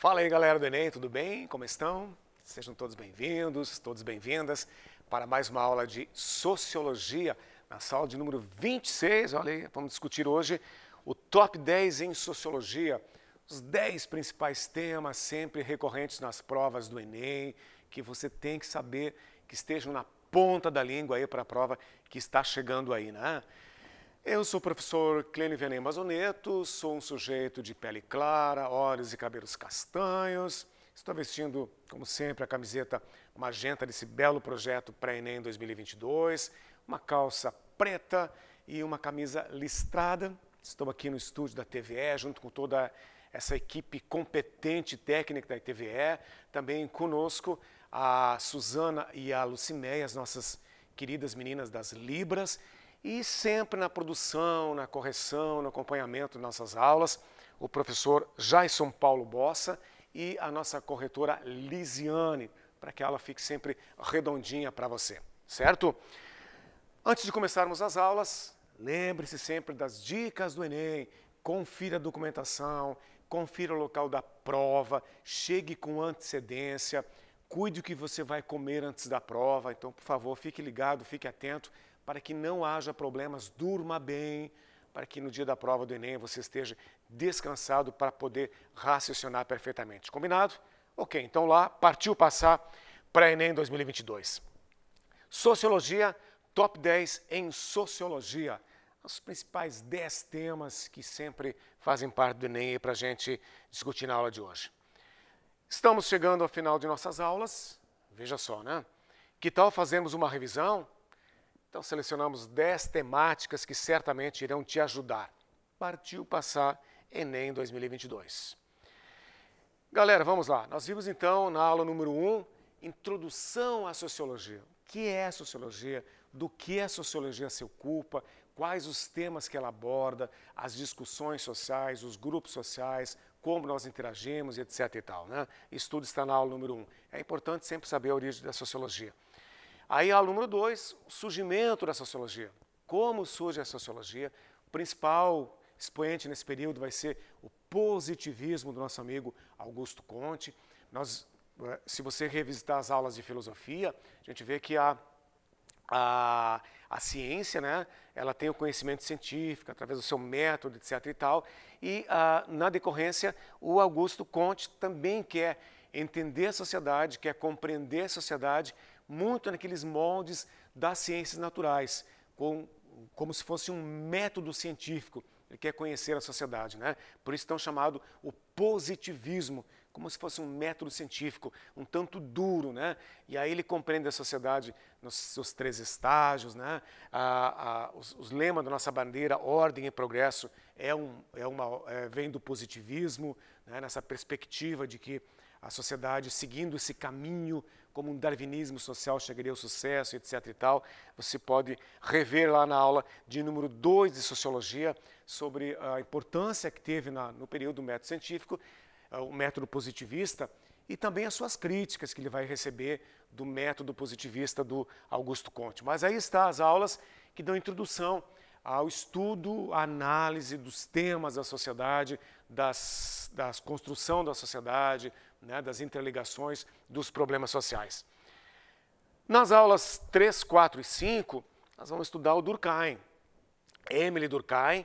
Fala aí, galera do Enem, tudo bem? Como estão? Sejam todos bem-vindos, todos bem-vindas para mais uma aula de Sociologia na sala de número 26. Olha aí, vamos discutir hoje o top 10 em Sociologia, os 10 principais temas sempre recorrentes nas provas do Enem, que você tem que saber que estejam na ponta da língua aí para a prova que está chegando aí, né? Eu sou o professor Clênio Vianney Mazoneto, sou um sujeito de pele clara, olhos e cabelos castanhos. Estou vestindo, como sempre, a camiseta magenta desse belo projeto pré-ENEM 2022, uma calça preta e uma camisa listrada. Estou aqui no estúdio da TVE, junto com toda essa equipe competente técnica da TVE. Também conosco a Suzana e a Luciméia, as nossas queridas meninas das Libras. E sempre na produção, na correção, no acompanhamento de nossas aulas, o professor Jaison Paulo Bossa e a nossa corretora Lisiane, para que a aula fique sempre redondinha para você, certo? Antes de começarmos as aulas, lembre-se sempre das dicas do Enem, confira a documentação, confira o local da prova, chegue com antecedência, cuide o que você vai comer antes da prova, então, por favor, fique ligado, fique atento, para que não haja problemas, durma bem, para que no dia da prova do Enem você esteja descansado para poder raciocinar perfeitamente. Combinado? Ok, então lá, partiu passar para Enem 2022. Sociologia, top 10 em sociologia. Os principais 10 temas que sempre fazem parte do Enem para a gente discutir na aula de hoje. Estamos chegando ao final de nossas aulas. Veja só, né? Que tal fazermos uma revisão? Então selecionamos 10 temáticas que certamente irão te ajudar. Partiu passar Enem 2022. Galera, vamos lá. Nós vimos então na aula número 1, introdução à sociologia. O que é a sociologia? Do que a sociologia se ocupa? Quais os temas que ela aborda? As discussões sociais, os grupos sociais, como nós interagimos, etc e tal, né? Isso tudo está na aula número 1. É importante sempre saber a origem da sociologia. Aí a número dois, o surgimento da sociologia. Como surge a sociologia? O principal expoente nesse período vai ser o positivismo do nosso amigo Augusto Conte. Nós, eh, se você revisitar as aulas de filosofia, a gente vê que a, a, a ciência, né, ela tem o conhecimento científico através do seu método, etc. e tal. E a, ah, na decorrência, o Augusto Conte também quer entender a sociedade, quer compreender a sociedade muito naqueles moldes das ciências naturais, com, como se fosse um método científico. Ele quer conhecer a sociedade, né? Por isso estão chamado o positivismo, como se fosse um método científico, um tanto duro, né? E aí ele compreende a sociedade nos seus três estágios, né? A, a, os, os lemas da nossa bandeira, ordem e progresso, é um, é uma, é, vem do positivismo, né? nessa perspectiva de que a sociedade seguindo esse caminho como um darwinismo social chegaria ao sucesso, etc e tal. Você pode rever lá na aula de número 2 de sociologia sobre a importância que teve na, no período do método científico, eh, o método positivista e também as suas críticas que ele vai receber do método positivista do Augusto Conte. Mas aí está as aulas que dão introdução ao estudo, à análise dos temas da sociedade, das, das construção da sociedade, né, das interligações dos problemas sociais. Nas aulas 3, 4 e 5, nós vamos estudar o Durkheim. Emily Durkheim.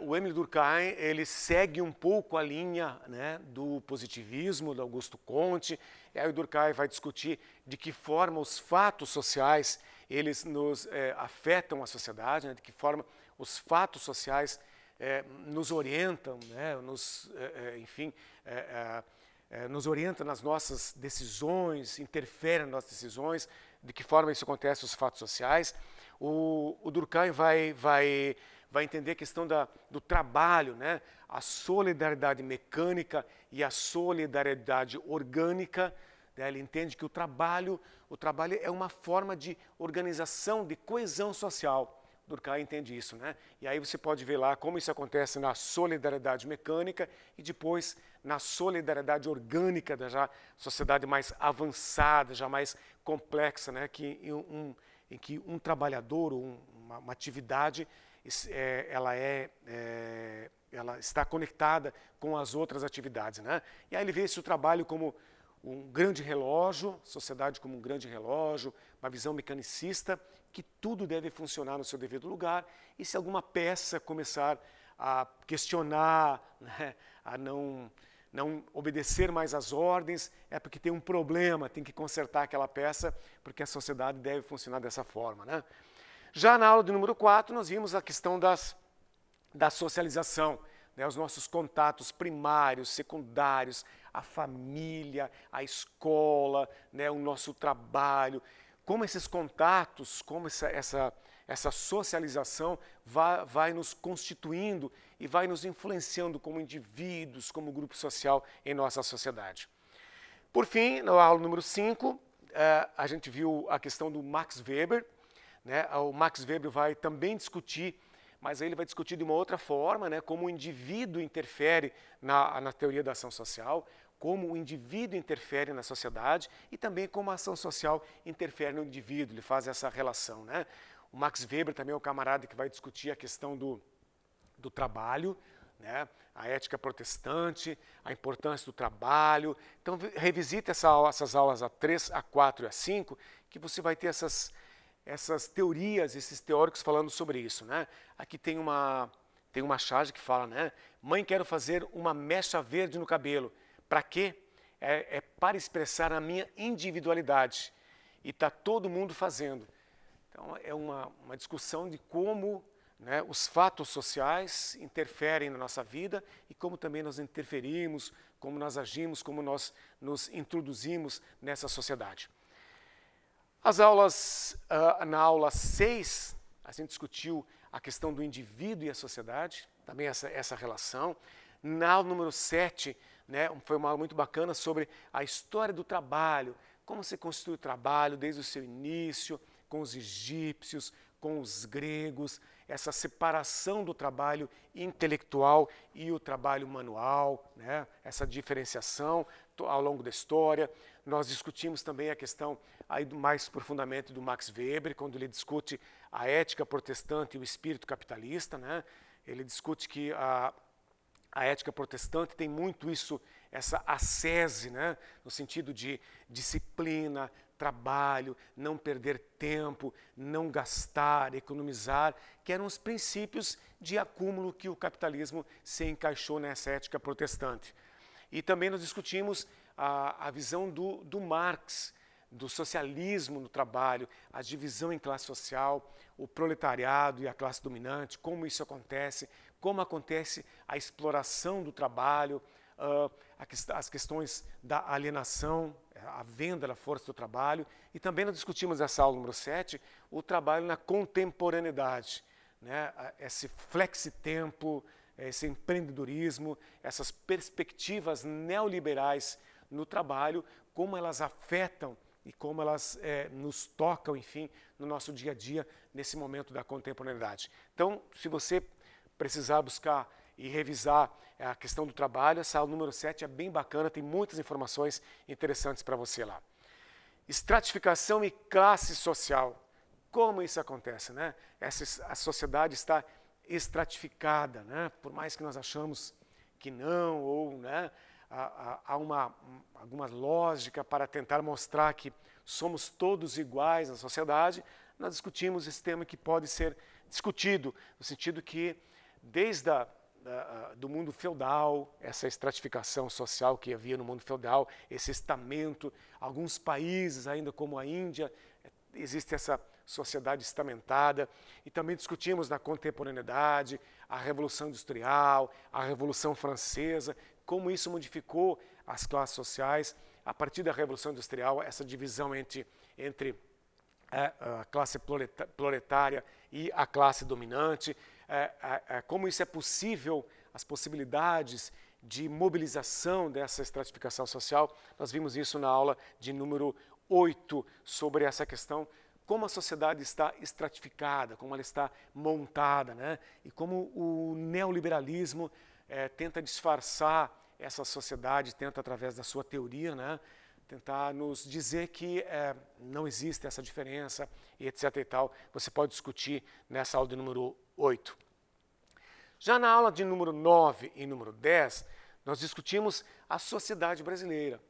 Uh, o Emily Durkheim ele segue um pouco a linha né, do positivismo, do Augusto Conte. E aí o Durkheim vai discutir de que forma os fatos sociais eles nos eh, afetam a sociedade, né, de que forma os fatos sociais eh, nos orientam, né, nos, enfim, eh, nos orienta nas nossas decisões, interfere nas nossas decisões, de que forma isso acontece os fatos sociais. O, o Durkheim vai, vai, vai entender a questão da, do trabalho, né? a solidariedade mecânica e a solidariedade orgânica. Né? Ele entende que o trabalho, o trabalho é uma forma de organização, de coesão social. Durkheim entende isso, né? E aí você pode ver lá como isso acontece na solidariedade mecânica e depois na solidariedade orgânica da já sociedade mais avançada, já mais complexa, né? Que um, em que um trabalhador, uma, uma atividade, é, ela é, é, ela está conectada com as outras atividades, né? E aí ele vê esse trabalho como um grande relógio, sociedade como um grande relógio, uma visão mecanicista, que tudo deve funcionar no seu devido lugar, e se alguma peça começar a questionar, né, a não, não obedecer mais às ordens, é porque tem um problema, tem que consertar aquela peça, porque a sociedade deve funcionar dessa forma. Né? Já na aula do número 4, nós vimos a questão das, da socialização, né, os nossos contatos primários, secundários, a família, a escola, né, o nosso trabalho, como esses contatos, como essa, essa, essa socialização vai, vai nos constituindo e vai nos influenciando como indivíduos, como grupo social em nossa sociedade. Por fim, na aula número 5, é, a gente viu a questão do Max Weber. Né? Ah, o Max Weber vai também discutir, mas ele vai discutir de uma outra forma, né? como o indivíduo interfere na, na teoria da ação social, como o indivíduo interfere na sociedade e também como a ação social interfere no indivíduo, ele faz essa relação. Né? O Max Weber também é o camarada que vai discutir a questão do, do trabalho, né? a ética protestante, a importância do trabalho. Então, revisite essa, essas aulas a 3, a 4 e a 5, que você vai ter essas, essas teorias, esses teóricos falando sobre isso. Né? Aqui tem uma, tem uma charge que fala, né? Mãe, quero fazer uma mecha verde no cabelo. Para quê? É, é para expressar a minha individualidade. E está todo mundo fazendo. Então, é uma, uma discussão de como né, os fatos sociais interferem na nossa vida e como também nós interferimos, como nós agimos, como nós nos introduzimos nessa sociedade. As aulas, uh, na aula 6, a gente discutiu a questão do indivíduo e a sociedade, também essa, essa relação. Na aula número 7, né, foi uma aula muito bacana sobre a história do trabalho, como se construiu o trabalho desde o seu início, com os egípcios, com os gregos, essa separação do trabalho intelectual e o trabalho manual, né? essa diferenciação ao longo da história. Nós discutimos também a questão aí do mais profundamente do Max Weber, quando ele discute a ética protestante e o espírito capitalista. Né? Ele discute que a, a ética protestante tem muito isso, essa ascese, né? no sentido de disciplina, trabalho, não perder tempo, não gastar, economizar, que eram os princípios de acúmulo que o capitalismo se encaixou nessa ética protestante. E também nós discutimos a, a visão do, do Marx, do socialismo no trabalho, a divisão em classe social, o proletariado e a classe dominante, como isso acontece, como acontece a exploração do trabalho, uh, as questões da alienação, a venda da força do trabalho, e também nós discutimos nessa aula número 7 o trabalho na contemporaneidade, né? Ah, esse flexitempo, esse empreendedorismo, essas perspectivas neoliberais no trabalho, como elas afetam e como elas é, nos tocam, enfim, no nosso dia a dia, nesse momento da contemporaneidade. Então, se você precisar buscar e revisar eh, a questão do trabalho, essa aula número 7 é bem bacana, tem muitas informações interessantes para você lá. Estratificação e classe social. Como isso acontece, né? Essa, a sociedade está estratificada, né? Por mais que nós achamos que não, ou né, há, há uma, alguma lógica para tentar mostrar que somos todos iguais na sociedade, nós discutimos esse tema que pode ser discutido, no sentido que desde a do mundo feudal, essa estratificação social que havia no mundo feudal, esse estamento, alguns países ainda como a Índia, é, existe essa sociedade estamentada, e também discutimos na contemporaneidade a Revolução Industrial, a Revolução Francesa, como isso modificou as classes sociais a partir da Revolução Industrial, essa divisão entre, entre é, a classe proletária e a classe dominante, é, é, é, como isso é possível, as possibilidades de mobilização dessa estratificação social. Nós vimos isso na aula de número 8 sobre essa questão, como a sociedade está estratificada, como ela está montada, né? e como o neoliberalismo é, tenta disfarçar essa sociedade, tenta através da sua teoria, né? tentar nos dizer que é, não existe essa diferença e etc e tal. Você pode discutir nessa aula de número 8. Já na aula de número 9 e número 10, nós discutimos a sociedade brasileira.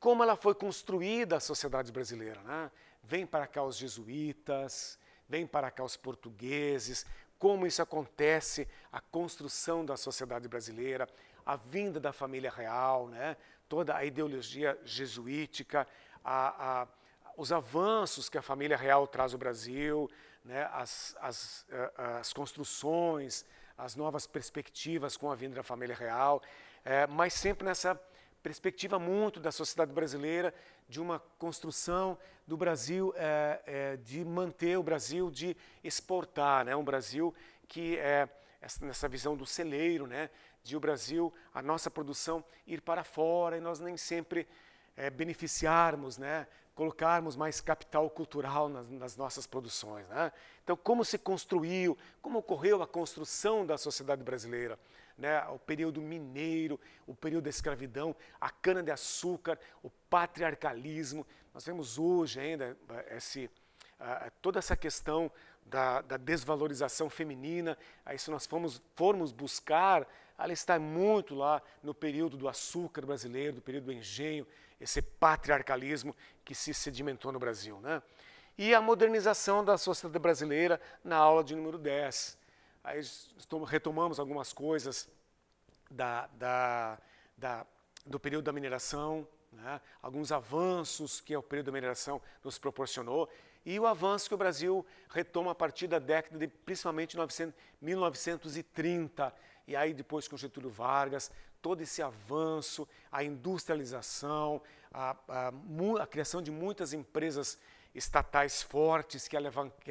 Como ela foi construída a sociedade brasileira, né? Vem para cá os jesuítas, vem para cá os portugueses, como isso acontece, a construção da sociedade brasileira, a vinda da família real, né? toda a ideologia jesuítica, a, a, os avanços que a família real traz ao Brasil, né? as, as, eh, eh, as construções, as novas perspectivas com a vinda da família real, é, mas sempre nessa perspectiva muito da sociedade brasileira, de uma construção do Brasil, é, é, de manter o Brasil, de exportar, né? um Brasil que é nessa visão do celeiro, né? de o Brasil, a nossa produção, ir para fora e nós nem sempre é, beneficiarmos, né? colocarmos mais capital cultural nas, nas nossas produções. Né? Então, como se construiu, como ocorreu a construção da sociedade brasileira? Né? O período mineiro, o período da escravidão, a cana-de-açúcar, o patriarcalismo. Nós vemos hoje ainda eh, esse, eh, toda essa questão da, da desvalorização feminina. Aí, se nós formos, formos buscar ela está muito lá no período do açúcar brasileiro, do período do engenho, esse patriarcalismo que se sedimentou no Brasil. Né? E a modernização da sociedade brasileira na aula de número 10. Aí retomamos algumas coisas da, da, da, do período da mineração, né? alguns avanços que o período da mineração nos proporcionou e o avanço que o Brasil retoma a partir da década de principalmente 1930 e aí depois com Getúlio Vargas, todo esse avanço, a industrialização, a, a, a criação de muitas empresas estatais fortes que,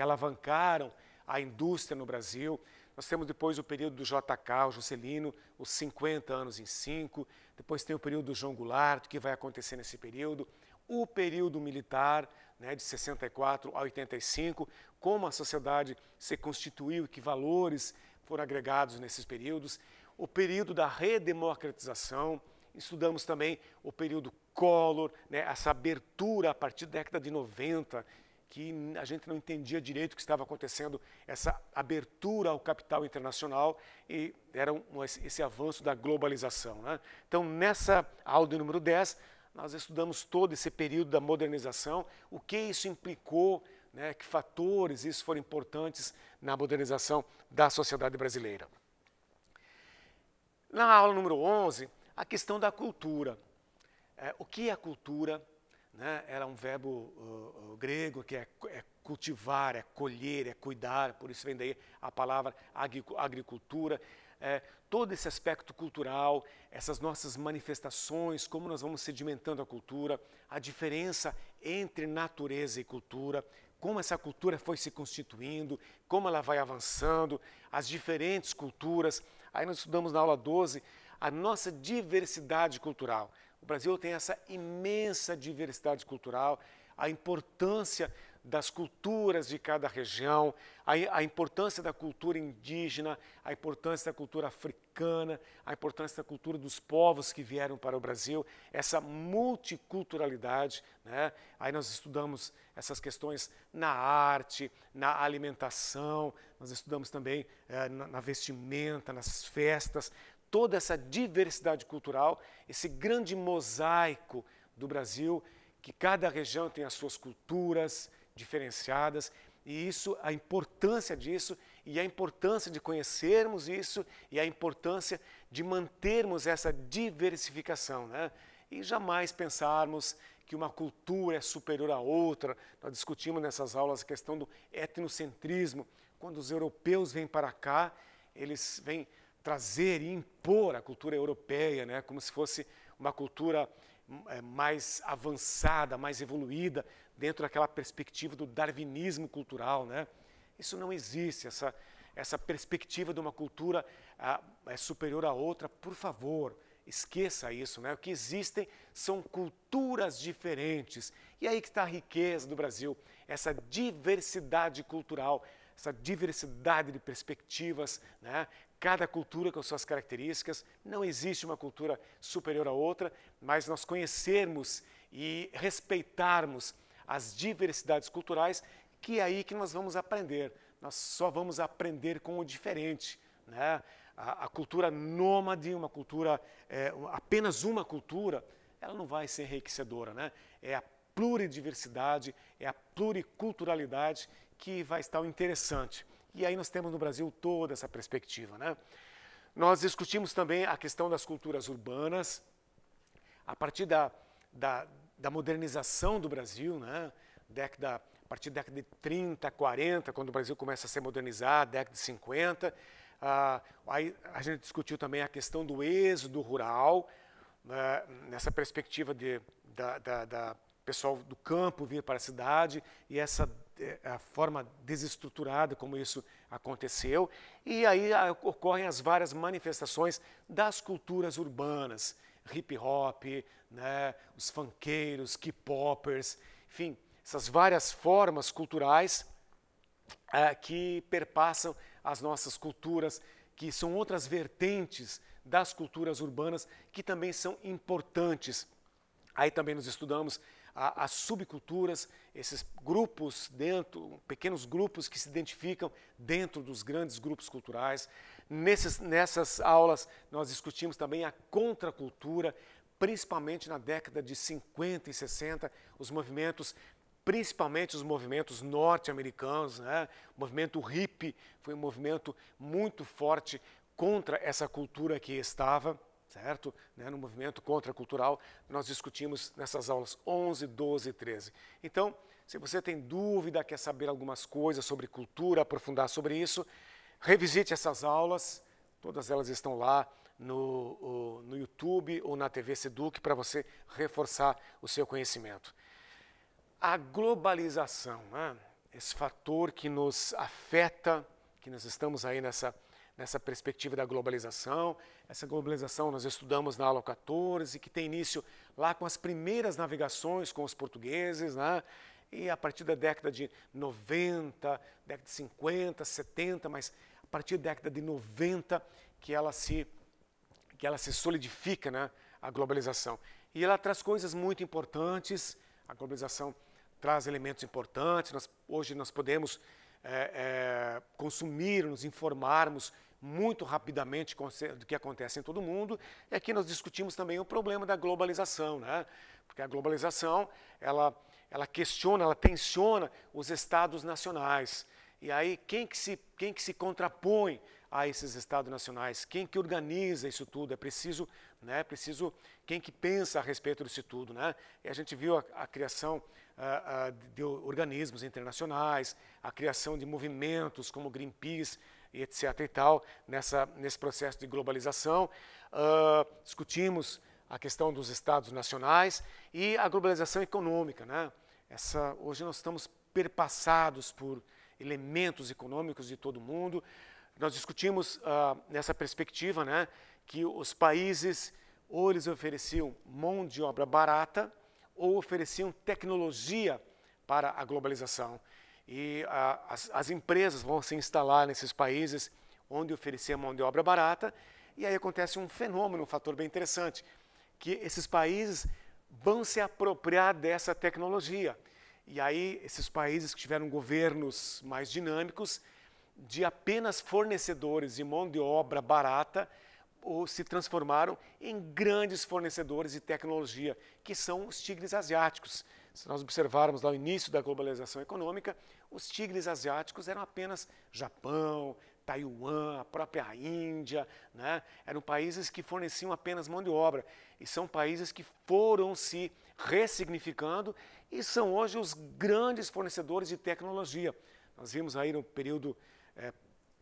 alavancaram a indústria no Brasil. Nós temos depois o período do JK, o Juscelino, os 50 anos em 5. Depois tem o período do João Goulart, o que vai acontecer nesse período. O período militar, né, de 64 a 85, como a sociedade se constituiu, que valores foram agregados nesses períodos. O período da redemocratização, estudamos também o período Collor, né, essa abertura a partir da década de 90, que a gente não entendia direito o que estava acontecendo, essa abertura ao capital internacional e era um, esse avanço da globalização. Né? Então, nessa aula número 10, nós estudamos todo esse período da modernização, o que isso implicou né, que fatores isso foram importantes na modernização da sociedade brasileira. Na aula número 11, a questão da cultura. É, o que é a cultura? Né? Era é um verbo uh, uh, grego que é, é, cultivar, é colher, é cuidar, por isso vem daí a palavra agricultura. É, todo esse aspecto cultural, essas nossas manifestações, como nós vamos sedimentando a cultura, a diferença entre natureza e cultura, como essa cultura foi se constituindo, como ela vai avançando, as diferentes culturas. Aí nós estudamos na aula 12 a nossa diversidade cultural. O Brasil tem essa imensa diversidade cultural, a importância das culturas de cada região, a, a, importância da cultura indígena, a importância da cultura africana, a importância da cultura dos povos que vieram para o Brasil, essa multiculturalidade. Né? Aí nós estudamos essas questões na arte, na alimentação, nós estudamos também eh, na, na vestimenta, nas festas, toda essa diversidade cultural, esse grande mosaico do Brasil, que cada região tem as suas culturas, diferenciadas e isso, a importância disso e a importância de conhecermos isso e a importância de mantermos essa diversificação, né? E jamais pensarmos que uma cultura é superior à outra. Nós discutimos nessas aulas a questão do etnocentrismo. Quando os europeus vêm para cá, eles vêm trazer e impor a cultura europeia, né? Como se fosse uma cultura é, mais avançada, mais evoluída, dentro daquela perspectiva do darwinismo cultural. Né? Isso não existe, essa, essa perspectiva de uma cultura ah, é superior à outra, por favor, esqueça isso. Né? O que existem são culturas diferentes. E aí que está a riqueza do Brasil, essa diversidade cultural, essa diversidade de perspectivas, né? cada cultura com suas características, não existe uma cultura superior a outra, mas nós conhecermos e respeitarmos as diversidades culturais, que é aí que nós vamos aprender. Nós só vamos aprender com o diferente. Né? A, a cultura nômade, uma cultura, é, apenas uma cultura, ela não vai ser enriquecedora. Né? É a pluridiversidade, é a pluriculturalidade que vai estar o interessante. E aí nós temos no Brasil toda essa perspectiva. Né? Nós discutimos também a questão das culturas urbanas, a partir da, da, da modernização do Brasil, né? década, a partir da década de 30, 40, quando o Brasil começa a se modernizar, década de 50. aí a gente discutiu também a questão do êxodo rural, né? nessa perspectiva de, da, da, da pessoal do campo vir para a cidade e essa é, é a forma desestruturada como isso aconteceu, e aí ocorrem as várias manifestações das culturas urbanas, hip hop, né, os funkeiros, k-poppers, enfim, essas várias formas culturais é, que perpassam as nossas culturas, que são outras vertentes das culturas urbanas que também são importantes. Aí também nos estudamos as subculturas, esses grupos dentro, pequenos grupos que se identificam dentro dos grandes grupos culturais. Nesses, nessas aulas, nós discutimos também a contracultura, principalmente na década de 50 e 60, os movimentos principalmente os movimentos norte-americanos, né? o movimento hippie foi um movimento muito forte contra essa cultura que estava certo? Né, no movimento contracultural, nós discutimos nessas aulas 11, 12 e 13. Então, se você tem dúvida, quer saber algumas coisas sobre cultura, aprofundar sobre isso, revisite essas aulas, todas elas estão lá no, no YouTube ou na TV Seduc para você reforçar o seu conhecimento. A globalização, né, esse fator que nos afeta, que nós estamos aí nessa nessa perspectiva da globalização. Essa globalização nós estudamos na aula 14, que tem início lá com as primeiras navegações com os portugueses, né? e a partir da década de 90, década de 50, 70, mas a partir da década de 90 que ela se, que ela se solidifica, né? a globalização. E ela traz coisas muito importantes, a globalização traz elementos importantes, nós, hoje nós podemos é, é, consumir, nos informarmos muito rapidamente do que acontece em todo mundo. E aqui nós discutimos também o problema da globalização, né? porque a globalização ela, ela questiona, ela tensiona os estados nacionais. E aí quem que se, quem que se contrapõe a esses estados nacionais? Quem que organiza isso tudo? É preciso, né? Preciso quem que pensa a respeito disso tudo, né? E a gente viu a, a criação de organismos internacionais, a criação de movimentos como Greenpeace, etc. e tal, nessa, nesse processo de globalização. Uh, discutimos a questão dos estados nacionais e a globalização econômica. Né? Essa, hoje nós estamos perpassados por elementos econômicos de todo o mundo. Nós discutimos uh, nessa perspectiva né, que os países ou eles ofereciam mão de obra barata, ou ofereciam tecnologia para a globalização. E a, as, as empresas vão se instalar nesses países onde oferecer mão de obra barata, e aí acontece um fenômeno, um fator bem interessante, que esses países vão se apropriar dessa tecnologia. E aí, esses países que tiveram governos mais dinâmicos, de apenas fornecedores de mão de obra barata, ou se transformaram em grandes fornecedores de tecnologia, que são os tigres asiáticos. Se nós observarmos lá o início da globalização econômica, os tigres asiáticos eram apenas Japão, Taiwan, a própria Índia, né? eram países que forneciam apenas mão de obra e são países que foram se ressignificando e são hoje os grandes fornecedores de tecnologia. Nós vimos aí no período é,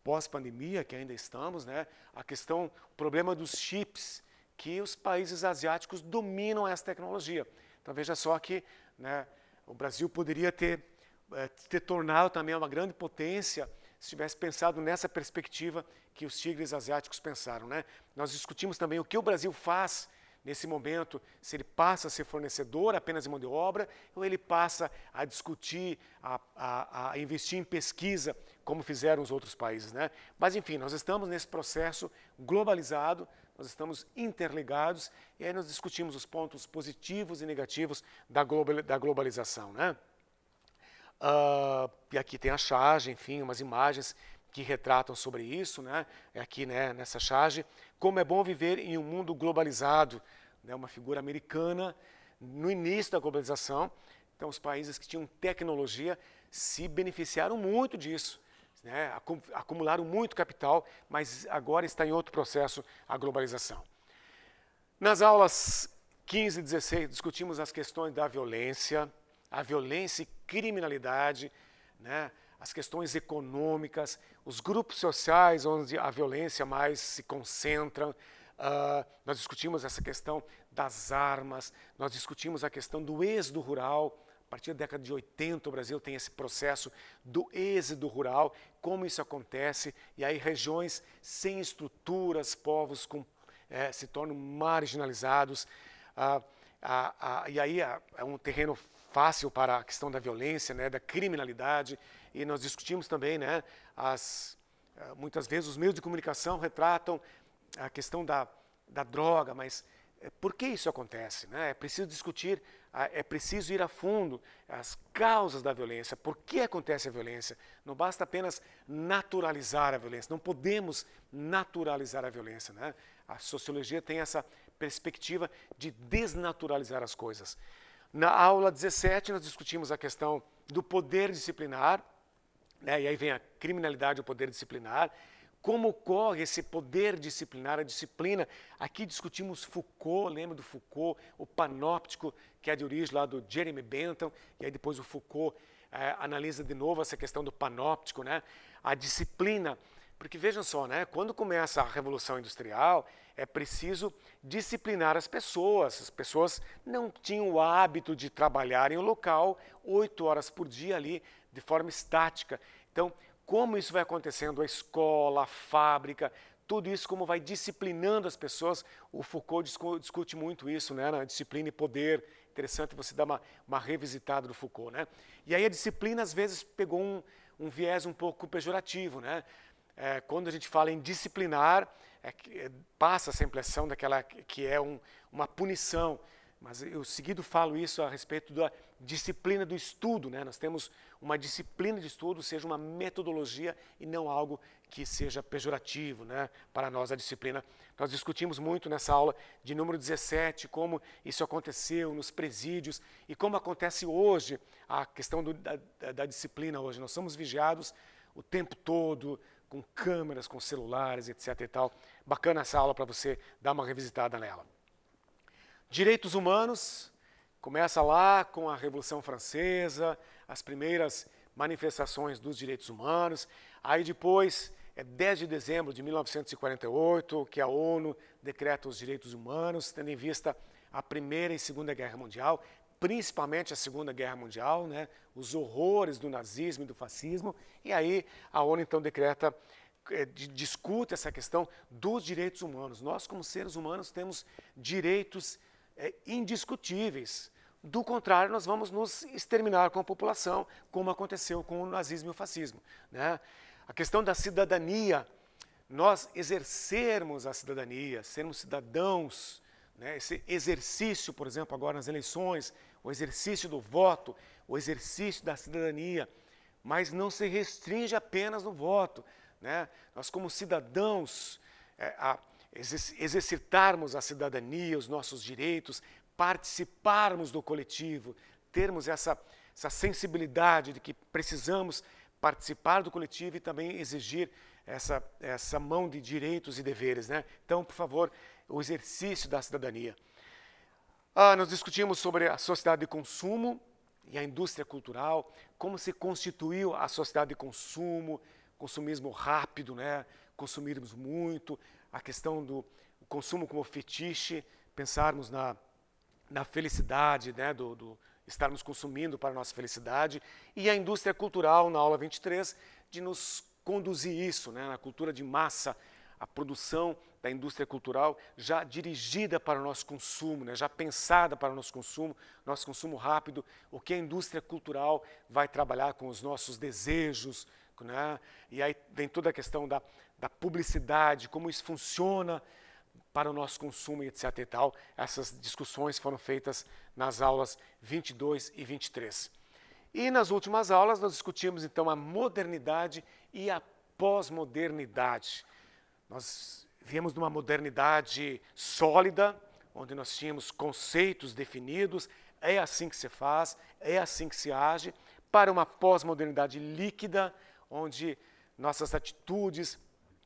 pós-pandemia, que ainda estamos, né? a questão, o problema dos chips, que os países asiáticos dominam essa tecnologia. Então veja só que né, o Brasil poderia ter, eh, ter tornado também uma grande potência se tivesse pensado nessa perspectiva que os tigres asiáticos pensaram. Né? Nós discutimos também o que o Brasil faz Nesse momento, se ele passa a ser fornecedor apenas de mão de obra, ou ele passa a discutir, a, a, a investir em pesquisa, como fizeram os outros países. Né? Mas, enfim, nós estamos nesse processo globalizado, nós estamos interligados, e aí nós discutimos os pontos positivos e negativos da, global, da globalização. Né? Uh, e aqui tem a charge, enfim, umas imagens que retratam sobre isso, né, é aqui né, nessa charge, como é bom viver em um mundo globalizado, né, uma figura americana no início da globalização. Então, os países que tinham tecnologia se beneficiaram muito disso, né, acumularam muito capital, mas agora está em outro processo a globalização. Nas aulas 15 e 16, discutimos as questões da violência, a violência e criminalidade, né, as questões econômicas, os grupos sociais onde a violência mais se concentra. Uh, nós discutimos essa questão das armas, nós discutimos a questão do êxodo rural. A partir da década de 80, o Brasil tem esse processo do êxodo rural, como isso acontece, e aí regiões sem estruturas, povos com, eh, se tornam marginalizados. Uh, e aí ah, é um terreno fácil para a questão da violência, né, da criminalidade e nós discutimos também, né, as, eh, muitas vezes os meios de comunicação retratam a questão da, da droga, mas eh, por que isso acontece? Né? É preciso discutir, é preciso ir a fundo as causas da violência, por que acontece a violência. Não basta apenas naturalizar a violência, não podemos naturalizar a violência. Né? A sociologia tem essa perspectiva de desnaturalizar as coisas. Na aula 17, nós discutimos a questão do poder disciplinar, né? E aí vem a criminalidade, o poder disciplinar. Como ocorre esse poder disciplinar, a disciplina? Aqui discutimos Foucault, lembra do Foucault, o panóptico, que é de origem lá do Jeremy Bentham, e aí depois o Foucault é, analisa de novo essa questão do panóptico, né? a disciplina. Porque vejam só, né? quando começa a Revolução Industrial, é preciso disciplinar as pessoas. As pessoas não tinham o hábito de trabalhar em um local oito horas por dia ali, de forma estática. Então, como isso vai acontecendo? A escola, a fábrica, tudo isso como vai disciplinando as pessoas. O Foucault discute muito isso, né? Na disciplina e poder. Interessante você dar uma, uma revisitada do Foucault, né? E aí a disciplina às vezes pegou um, um viés um pouco pejorativo, né? É, quando a gente fala em disciplinar, é, é passa essa impressão daquela que é um, uma punição mas eu seguido falo isso a respeito da disciplina do estudo, né? Nós temos uma disciplina de estudo, seja uma metodologia e não algo que seja pejorativo, né? Para nós a disciplina, nós discutimos muito nessa aula de número 17 como isso aconteceu nos presídios e como acontece hoje a questão do, da, da disciplina hoje. Nós somos vigiados o tempo todo, com câmeras, com celulares, etc. e tal. Bacana essa aula para você dar uma revisitada nela. Direitos humanos começa lá com a Revolução Francesa, as primeiras manifestações dos direitos humanos. Aí depois é 10 de dezembro de 1948 que a ONU decreta os direitos humanos, tendo em vista a Primeira e Segunda Guerra Mundial, principalmente a Segunda Guerra Mundial, né? os horrores do nazismo e do fascismo. E aí a ONU então decreta é, discute essa questão dos direitos humanos. Nós, como seres humanos, temos direitos humanos é, indiscutíveis. Do contrário, nós vamos nos exterminar com a população, como aconteceu com o nazismo e o fascismo. Né? A questão da cidadania, nós exercermos a cidadania, sermos cidadãos, né? esse exercício, por exemplo, agora nas eleições, o exercício do voto, o exercício da cidadania, mas não se restringe apenas no voto. Né? Nós, como cidadãos, é, a, exercitarmos a cidadania, os nossos direitos, participarmos do coletivo, termos essa, essa sensibilidade de que precisamos participar do coletivo e também exigir essa, essa mão de direitos e deveres. Né? Então, por favor, o exercício da cidadania. Ah, nós discutimos sobre a sociedade de consumo e a indústria cultural, como se constituiu a sociedade de consumo, consumismo rápido, né? consumirmos muito, a questão do consumo como fetiche, pensarmos na, na felicidade, né, do, do estarmos consumindo para a nossa felicidade, e a indústria cultural, na aula 23, de nos conduzir isso, né, na cultura de massa, a produção da indústria cultural já dirigida para o nosso consumo, né, já pensada para o nosso consumo, nosso consumo rápido, o que a indústria cultural vai trabalhar com os nossos desejos, né, e aí vem toda a questão da, da publicidade, como isso funciona para o nosso consumo, etc. E tal. Essas discussões foram feitas nas aulas 22 e 23. E nas últimas aulas nós discutimos então a modernidade e a pós-modernidade. Nós viemos de uma modernidade sólida, onde nós tínhamos conceitos definidos, é assim que se faz, é assim que se age, para uma pós-modernidade líquida, onde nossas atitudes,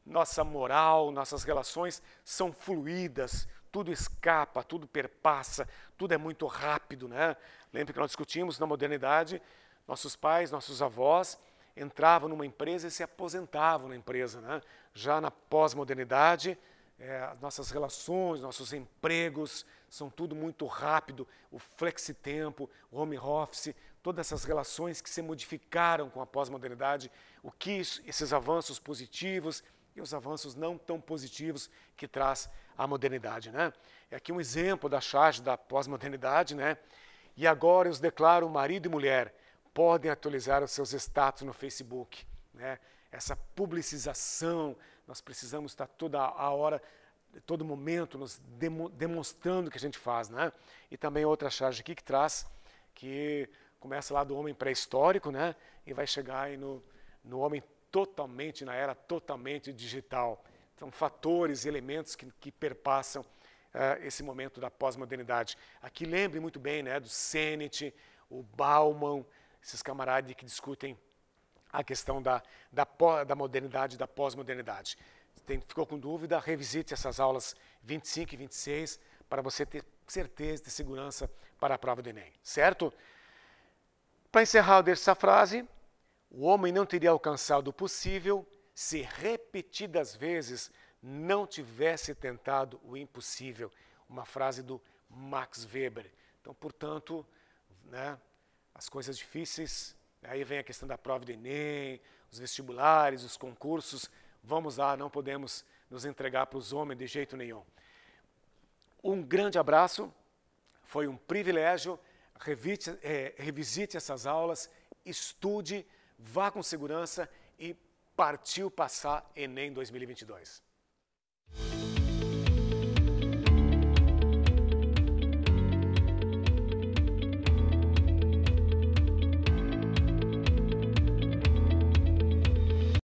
nossa moral, nossas relações são fluídas, tudo escapa, tudo perpassa, tudo é muito rápido. Né? Lembra que nós discutimos na modernidade, nossos pais, nossos avós entravam numa empresa e se aposentavam na empresa. Né? Já na pós-modernidade, é, nossas relações, nossos empregos, são tudo muito rápido, o flexitempo, o home office, todas essas relações que se modificaram com a pós-modernidade, o que isso, esses avanços positivos, e os avanços não tão positivos que traz a modernidade. Né? É aqui um exemplo da charge da pós-modernidade. Né? E agora os declaro marido e mulher. Podem atualizar os seus status no Facebook. Né? Essa publicização, nós precisamos estar toda a hora, todo momento, nos demo, demonstrando o que a gente faz. Né? E também outra charge aqui que traz, que começa lá do homem pré-histórico né? e vai chegar no, no homem totalmente na era totalmente digital. São fatores, elementos que, que perpassam uh, esse momento da pós-modernidade. Aqui lembre muito bem né, do Senet, o Bauman, esses camaradas que discutem a questão da, da, da modernidade, da pós-modernidade. Ficou com dúvida? Revisite essas aulas 25 e 26 para você ter certeza e segurança para a prova do Enem, certo? Para encerrar dessa frase, o homem não teria alcançado o possível se repetidas vezes não tivesse tentado o impossível. Uma frase do Max Weber. Então, portanto, né, as coisas difíceis, aí vem a questão da prova do Enem, os vestibulares, os concursos. Vamos lá, não podemos nos entregar para os homens de jeito nenhum. Um grande abraço, foi um privilégio. Revisite, é, eh, revisite essas aulas, estude vá com segurança e partiu passar Enem 2022.